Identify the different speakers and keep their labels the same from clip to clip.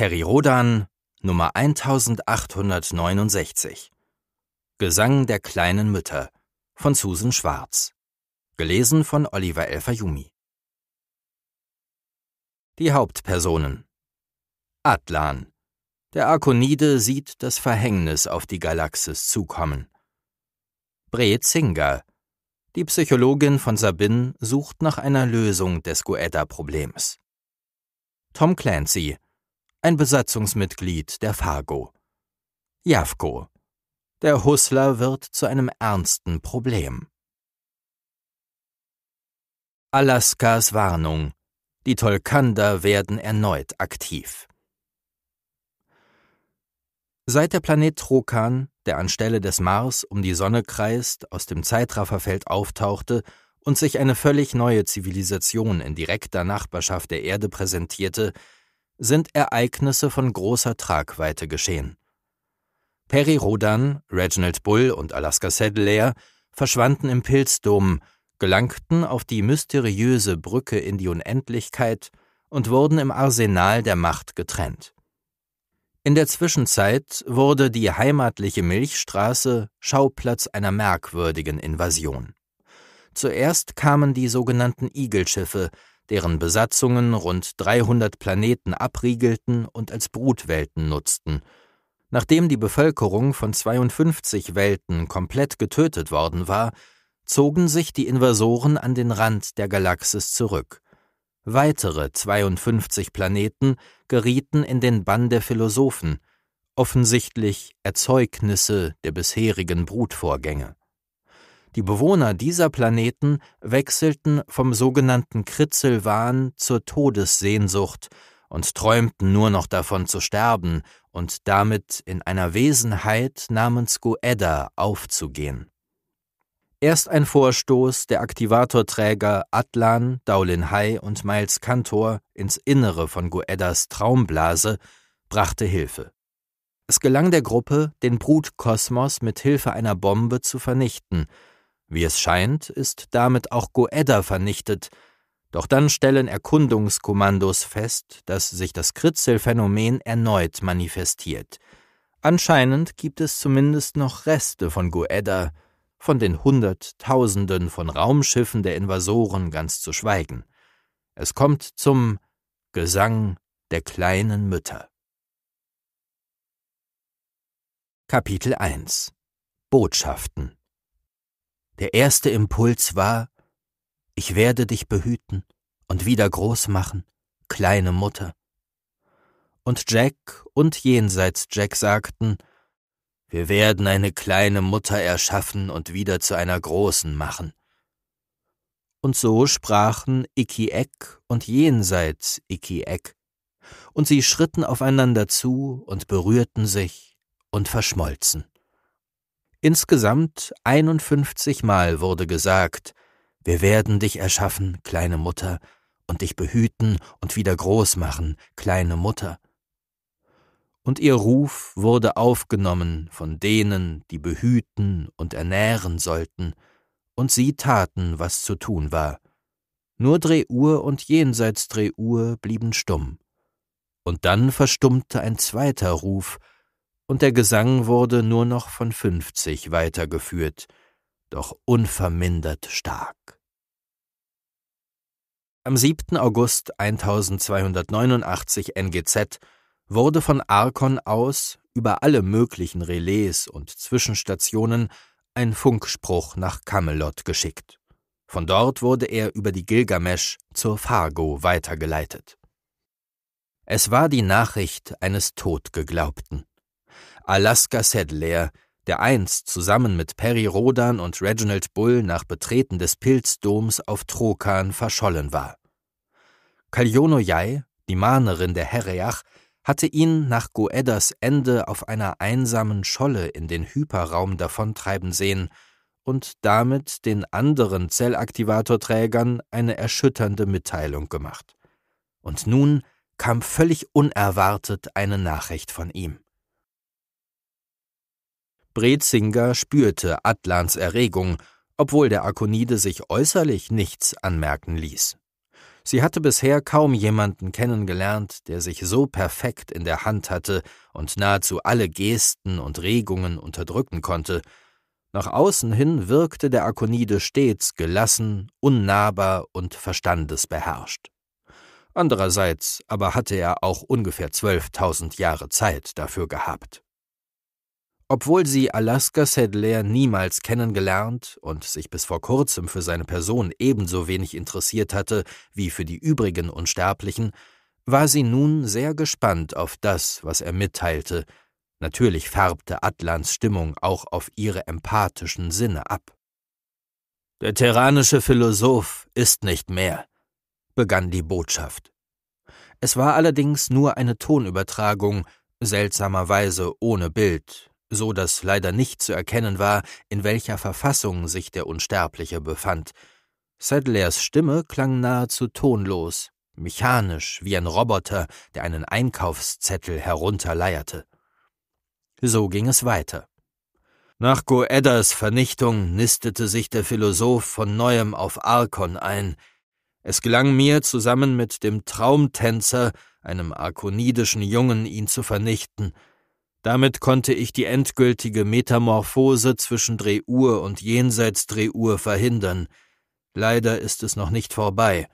Speaker 1: Perirodan Nummer 1869 Gesang der kleinen Mütter von Susan Schwarz. Gelesen von Oliver Elfayumi Die Hauptpersonen Atlan. Der Arkonide sieht das Verhängnis auf die Galaxis zukommen. Breet Singer. Die Psychologin von Sabin sucht nach einer Lösung des goedda problems Tom Clancy ein Besatzungsmitglied der Fargo. Javko. Der Hussler wird zu einem ernsten Problem. Alaskas Warnung. Die Tolkander werden erneut aktiv. Seit der Planet Trokan, der anstelle des Mars um die Sonne kreist, aus dem Zeitrafferfeld auftauchte und sich eine völlig neue Zivilisation in direkter Nachbarschaft der Erde präsentierte, sind Ereignisse von großer Tragweite geschehen. Perry Rodan, Reginald Bull und Alaska Sedleir verschwanden im Pilzdom, gelangten auf die mysteriöse Brücke in die Unendlichkeit und wurden im Arsenal der Macht getrennt. In der Zwischenzeit wurde die heimatliche Milchstraße Schauplatz einer merkwürdigen Invasion. Zuerst kamen die sogenannten Igelschiffe, deren Besatzungen rund 300 Planeten abriegelten und als Brutwelten nutzten. Nachdem die Bevölkerung von 52 Welten komplett getötet worden war, zogen sich die Invasoren an den Rand der Galaxis zurück. Weitere 52 Planeten gerieten in den Bann der Philosophen, offensichtlich Erzeugnisse der bisherigen Brutvorgänge. Die Bewohner dieser Planeten wechselten vom sogenannten Kritzelwahn zur Todessehnsucht und träumten nur noch davon zu sterben und damit in einer Wesenheit namens Goedda aufzugehen. Erst ein Vorstoß der Aktivatorträger Atlan, Daulin Hai und Miles Kantor ins Innere von Goeddas Traumblase brachte Hilfe. Es gelang der Gruppe, den Brutkosmos mit Hilfe einer Bombe zu vernichten, wie es scheint, ist damit auch Goedda vernichtet, doch dann stellen Erkundungskommandos fest, dass sich das kritzel erneut manifestiert. Anscheinend gibt es zumindest noch Reste von Goedda, von den Hunderttausenden von Raumschiffen der Invasoren ganz zu schweigen. Es kommt zum Gesang der kleinen Mütter. Kapitel 1 Botschaften der erste Impuls war, ich werde dich behüten und wieder groß machen, kleine Mutter. Und Jack und jenseits Jack sagten, wir werden eine kleine Mutter erschaffen und wieder zu einer großen machen. Und so sprachen Icky Ikiek und jenseits Icky Ikiek, und sie schritten aufeinander zu und berührten sich und verschmolzen. Insgesamt 51 Mal wurde gesagt, wir werden dich erschaffen, kleine Mutter, und dich behüten und wieder groß machen, kleine Mutter. Und ihr Ruf wurde aufgenommen von denen, die behüten und ernähren sollten, und sie taten, was zu tun war. Nur Drehuhr und jenseits Drehur blieben stumm. Und dann verstummte ein zweiter Ruf, und der Gesang wurde nur noch von fünfzig weitergeführt, doch unvermindert stark. Am 7. August 1289 NGZ wurde von Arkon aus über alle möglichen Relais und Zwischenstationen ein Funkspruch nach Camelot geschickt. Von dort wurde er über die Gilgamesch zur Fargo weitergeleitet. Es war die Nachricht eines Todgeglaubten. Alaska Sedlair, der einst zusammen mit Perry Rodan und Reginald Bull nach Betreten des Pilzdoms auf Trokan verschollen war. Kaljono Jai, die Mahnerin der Herreach, hatte ihn nach Goeddas Ende auf einer einsamen Scholle in den Hyperraum davontreiben sehen und damit den anderen Zellaktivatorträgern eine erschütternde Mitteilung gemacht. Und nun kam völlig unerwartet eine Nachricht von ihm. Brezinger spürte Atlans Erregung, obwohl der Akonide sich äußerlich nichts anmerken ließ. Sie hatte bisher kaum jemanden kennengelernt, der sich so perfekt in der Hand hatte und nahezu alle Gesten und Regungen unterdrücken konnte. Nach außen hin wirkte der Akonide stets gelassen, unnahbar und verstandesbeherrscht. Andererseits aber hatte er auch ungefähr zwölftausend Jahre Zeit dafür gehabt. Obwohl sie Alaska Sedler niemals kennengelernt und sich bis vor kurzem für seine Person ebenso wenig interessiert hatte wie für die übrigen Unsterblichen, war sie nun sehr gespannt auf das, was er mitteilte. Natürlich färbte Atlans Stimmung auch auf ihre empathischen Sinne ab. Der terranische Philosoph ist nicht mehr, begann die Botschaft. Es war allerdings nur eine Tonübertragung, seltsamerweise ohne Bild, so dass leider nicht zu erkennen war, in welcher Verfassung sich der Unsterbliche befand. Sadlers Stimme klang nahezu tonlos, mechanisch wie ein Roboter, der einen Einkaufszettel herunterleierte. So ging es weiter. Nach Goedders Vernichtung nistete sich der Philosoph von neuem auf Arkon ein. Es gelang mir, zusammen mit dem Traumtänzer, einem arkonidischen Jungen, ihn zu vernichten – damit konnte ich die endgültige Metamorphose zwischen Drehuhr und jenseits Drehur verhindern. Leider ist es noch nicht vorbei.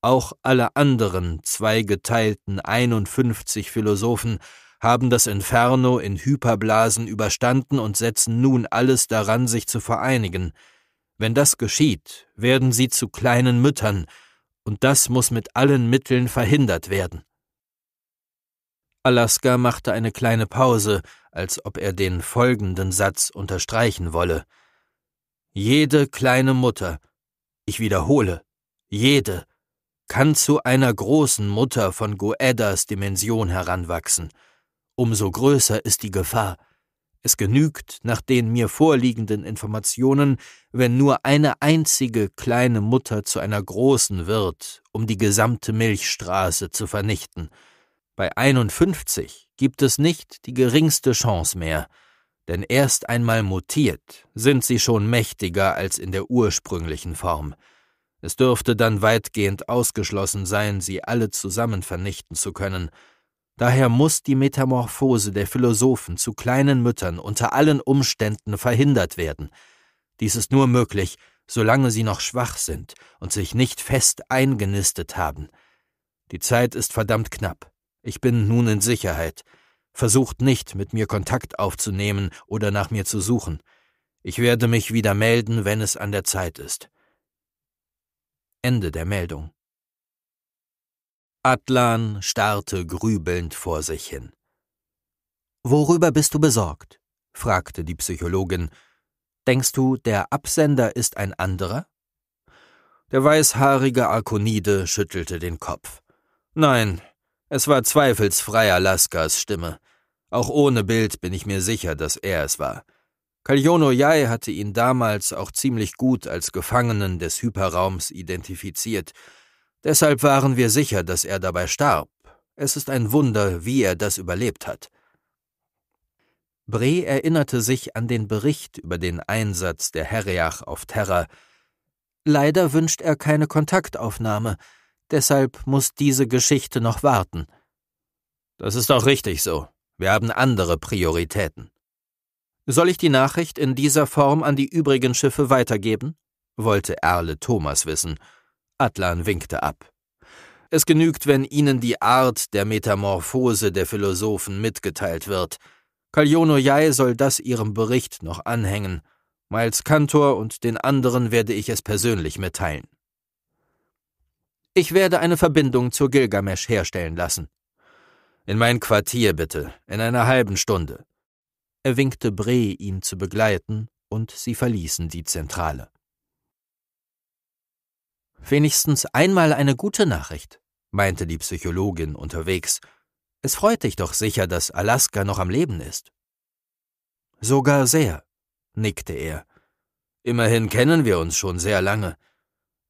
Speaker 1: Auch alle anderen zweigeteilten 51 Philosophen haben das Inferno in Hyperblasen überstanden und setzen nun alles daran, sich zu vereinigen. Wenn das geschieht, werden sie zu kleinen Müttern, und das muss mit allen Mitteln verhindert werden. Alaska machte eine kleine Pause, als ob er den folgenden Satz unterstreichen wolle. Jede kleine Mutter, ich wiederhole, jede, kann zu einer großen Mutter von Goedas Dimension heranwachsen. Umso größer ist die Gefahr. Es genügt, nach den mir vorliegenden Informationen, wenn nur eine einzige kleine Mutter zu einer großen wird, um die gesamte Milchstraße zu vernichten – bei 51 gibt es nicht die geringste Chance mehr, denn erst einmal mutiert sind sie schon mächtiger als in der ursprünglichen Form. Es dürfte dann weitgehend ausgeschlossen sein, sie alle zusammen vernichten zu können. Daher muss die Metamorphose der Philosophen zu kleinen Müttern unter allen Umständen verhindert werden. Dies ist nur möglich, solange sie noch schwach sind und sich nicht fest eingenistet haben. Die Zeit ist verdammt knapp. Ich bin nun in Sicherheit. Versucht nicht, mit mir Kontakt aufzunehmen oder nach mir zu suchen. Ich werde mich wieder melden, wenn es an der Zeit ist. Ende der Meldung. Atlan starrte grübelnd vor sich hin. Worüber bist du besorgt? fragte die Psychologin. Denkst du, der Absender ist ein anderer? Der weißhaarige Arkonide schüttelte den Kopf. Nein, es war zweifelsfrei Alaskas Stimme. Auch ohne Bild bin ich mir sicher, dass er es war. Kaljono Jai hatte ihn damals auch ziemlich gut als Gefangenen des Hyperraums identifiziert. Deshalb waren wir sicher, dass er dabei starb. Es ist ein Wunder, wie er das überlebt hat. Bre erinnerte sich an den Bericht über den Einsatz der Herriach auf Terra. Leider wünscht er keine Kontaktaufnahme. Deshalb muss diese Geschichte noch warten. Das ist auch richtig so. Wir haben andere Prioritäten. Soll ich die Nachricht in dieser Form an die übrigen Schiffe weitergeben? wollte Erle Thomas wissen. Atlan winkte ab. Es genügt, wenn Ihnen die Art der Metamorphose der Philosophen mitgeteilt wird. Kaljono Jai soll das Ihrem Bericht noch anhängen. Miles Kantor und den anderen werde ich es persönlich mitteilen. Ich werde eine Verbindung zur Gilgamesch herstellen lassen. In mein Quartier bitte, in einer halben Stunde. Er winkte Bre, ihn zu begleiten, und sie verließen die Zentrale. Wenigstens einmal eine gute Nachricht, meinte die Psychologin unterwegs. Es freut dich doch sicher, dass Alaska noch am Leben ist. Sogar sehr, nickte er. Immerhin kennen wir uns schon sehr lange.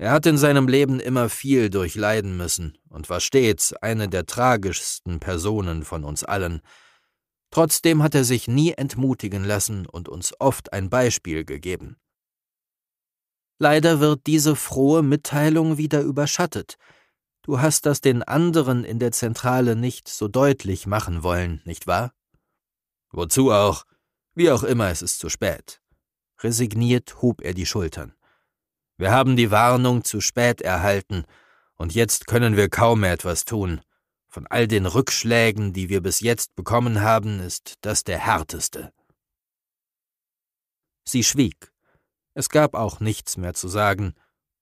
Speaker 1: Er hat in seinem Leben immer viel durchleiden müssen und war stets eine der tragischsten Personen von uns allen. Trotzdem hat er sich nie entmutigen lassen und uns oft ein Beispiel gegeben. Leider wird diese frohe Mitteilung wieder überschattet. Du hast das den anderen in der Zentrale nicht so deutlich machen wollen, nicht wahr? Wozu auch? Wie auch immer, es ist zu spät. Resigniert hob er die Schultern. Wir haben die Warnung zu spät erhalten, und jetzt können wir kaum mehr etwas tun. Von all den Rückschlägen, die wir bis jetzt bekommen haben, ist das der härteste. Sie schwieg. Es gab auch nichts mehr zu sagen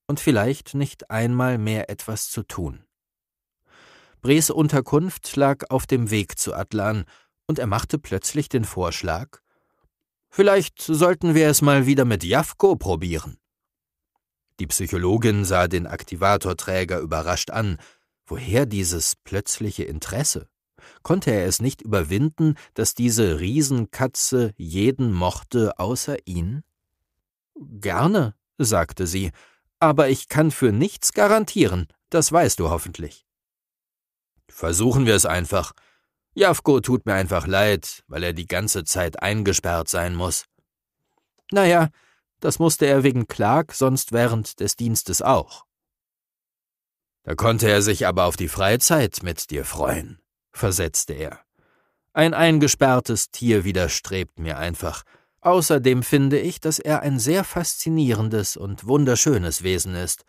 Speaker 1: und vielleicht nicht einmal mehr etwas zu tun. Bres Unterkunft lag auf dem Weg zu Atlan, und er machte plötzlich den Vorschlag Vielleicht sollten wir es mal wieder mit Jafko probieren. Die Psychologin sah den Aktivatorträger überrascht an. Woher dieses plötzliche Interesse? Konnte er es nicht überwinden, dass diese Riesenkatze jeden mochte außer ihn? Gerne, sagte sie, aber ich kann für nichts garantieren, das weißt du hoffentlich. Versuchen wir es einfach. Jafko tut mir einfach leid, weil er die ganze Zeit eingesperrt sein muss. Naja, das musste er wegen Clark sonst während des Dienstes auch. Da konnte er sich aber auf die Freizeit mit dir freuen, versetzte er. Ein eingesperrtes Tier widerstrebt mir einfach. Außerdem finde ich, dass er ein sehr faszinierendes und wunderschönes Wesen ist.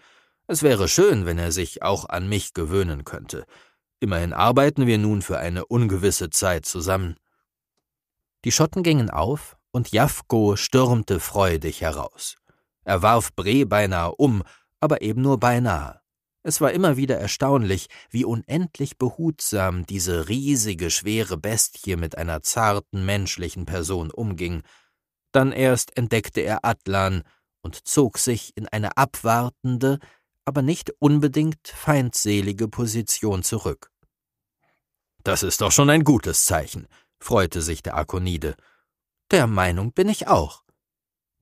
Speaker 1: Es wäre schön, wenn er sich auch an mich gewöhnen könnte. Immerhin arbeiten wir nun für eine ungewisse Zeit zusammen. Die Schotten gingen auf, und Jafko stürmte freudig heraus. Er warf Bre beinahe um, aber eben nur beinahe. Es war immer wieder erstaunlich, wie unendlich behutsam diese riesige, schwere Bestie mit einer zarten menschlichen Person umging. Dann erst entdeckte er Atlan und zog sich in eine abwartende, aber nicht unbedingt feindselige Position zurück. Das ist doch schon ein gutes Zeichen, freute sich der Akonide. Der Meinung bin ich auch.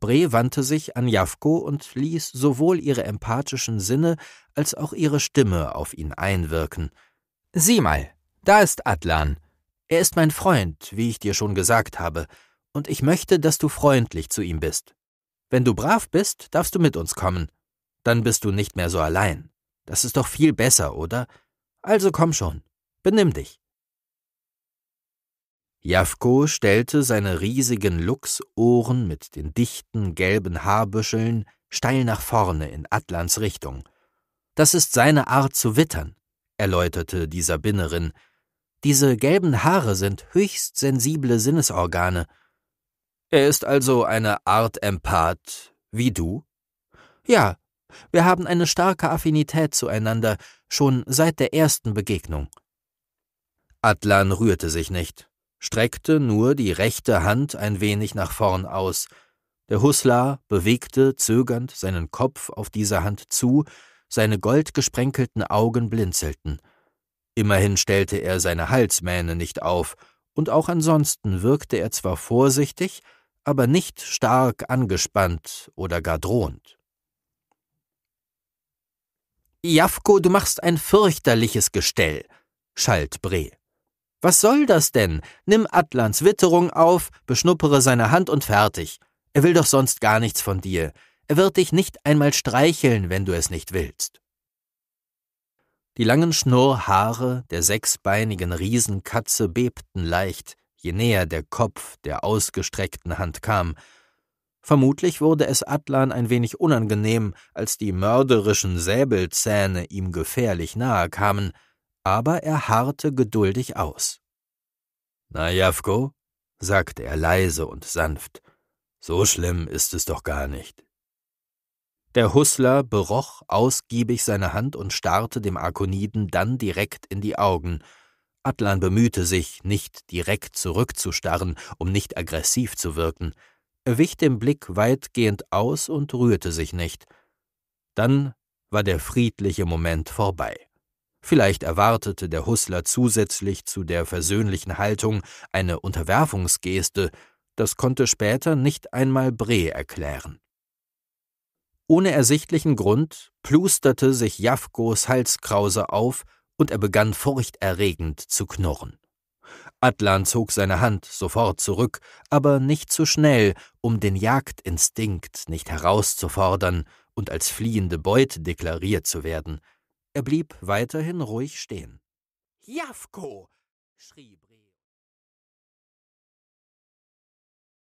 Speaker 1: Bre wandte sich an Jafko und ließ sowohl ihre empathischen Sinne als auch ihre Stimme auf ihn einwirken. Sieh mal, da ist Adlan. Er ist mein Freund, wie ich dir schon gesagt habe, und ich möchte, dass du freundlich zu ihm bist. Wenn du brav bist, darfst du mit uns kommen. Dann bist du nicht mehr so allein. Das ist doch viel besser, oder? Also komm schon, benimm dich. Jafko stellte seine riesigen Luchsohren mit den dichten gelben Haarbüscheln steil nach vorne in Atlans Richtung. Das ist seine Art zu wittern, erläuterte die Sabinerin. Diese gelben Haare sind höchst sensible Sinnesorgane. Er ist also eine Art Empath, wie du? Ja, wir haben eine starke Affinität zueinander, schon seit der ersten Begegnung. Atlan rührte sich nicht streckte nur die rechte Hand ein wenig nach vorn aus. Der Huslar bewegte zögernd seinen Kopf auf diese Hand zu, seine goldgesprenkelten Augen blinzelten. Immerhin stellte er seine Halsmähne nicht auf, und auch ansonsten wirkte er zwar vorsichtig, aber nicht stark angespannt oder gar drohend. Jafko, du machst ein fürchterliches Gestell, schalt Bre. Was soll das denn? Nimm Atlans Witterung auf, beschnuppere seine Hand und fertig. Er will doch sonst gar nichts von dir. Er wird dich nicht einmal streicheln, wenn du es nicht willst. Die langen Schnurrhaare der sechsbeinigen Riesenkatze bebten leicht, je näher der Kopf der ausgestreckten Hand kam. Vermutlich wurde es Atlan ein wenig unangenehm, als die mörderischen Säbelzähne ihm gefährlich nahe kamen – aber er harrte geduldig aus. Na, Jawko, sagte er leise und sanft, so schlimm ist es doch gar nicht. Der Hussler beroch ausgiebig seine Hand und starrte dem Arkoniden dann direkt in die Augen. Atlan bemühte sich, nicht direkt zurückzustarren, um nicht aggressiv zu wirken. Er wich dem Blick weitgehend aus und rührte sich nicht. Dann war der friedliche Moment vorbei. Vielleicht erwartete der Hussler zusätzlich zu der versöhnlichen Haltung eine Unterwerfungsgeste, das konnte später nicht einmal Bree erklären. Ohne ersichtlichen Grund plusterte sich Jafkos Halskrause auf und er begann furchterregend zu knurren. Adlan zog seine Hand sofort zurück, aber nicht zu schnell, um den Jagdinstinkt nicht herauszufordern und als fliehende Beute deklariert zu werden – er blieb weiterhin ruhig stehen. Jafko! schrie